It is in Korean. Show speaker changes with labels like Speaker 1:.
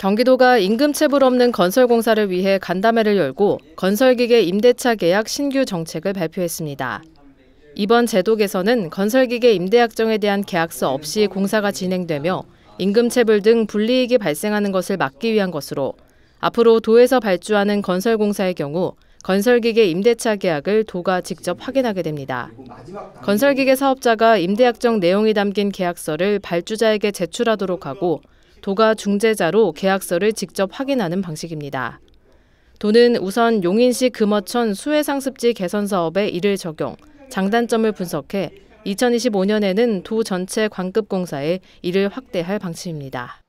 Speaker 1: 경기도가 임금체불 없는 건설공사를 위해 간담회를 열고 건설기계 임대차 계약 신규 정책을 발표했습니다. 이번 제도 개선은 건설기계 임대약정에 대한 계약서 없이 공사가 진행되며 임금체불 등 불이익이 발생하는 것을 막기 위한 것으로 앞으로 도에서 발주하는 건설공사의 경우 건설기계 임대차 계약을 도가 직접 확인하게 됩니다. 건설기계 사업자가 임대약정 내용이 담긴 계약서를 발주자에게 제출하도록 하고 도가 중재자로 계약서를 직접 확인하는 방식입니다. 도는 우선 용인시 금어천 수해상습지 개선 사업에 이를 적용, 장단점을 분석해 2025년에는 도 전체 관급공사에 이를 확대할 방침입니다.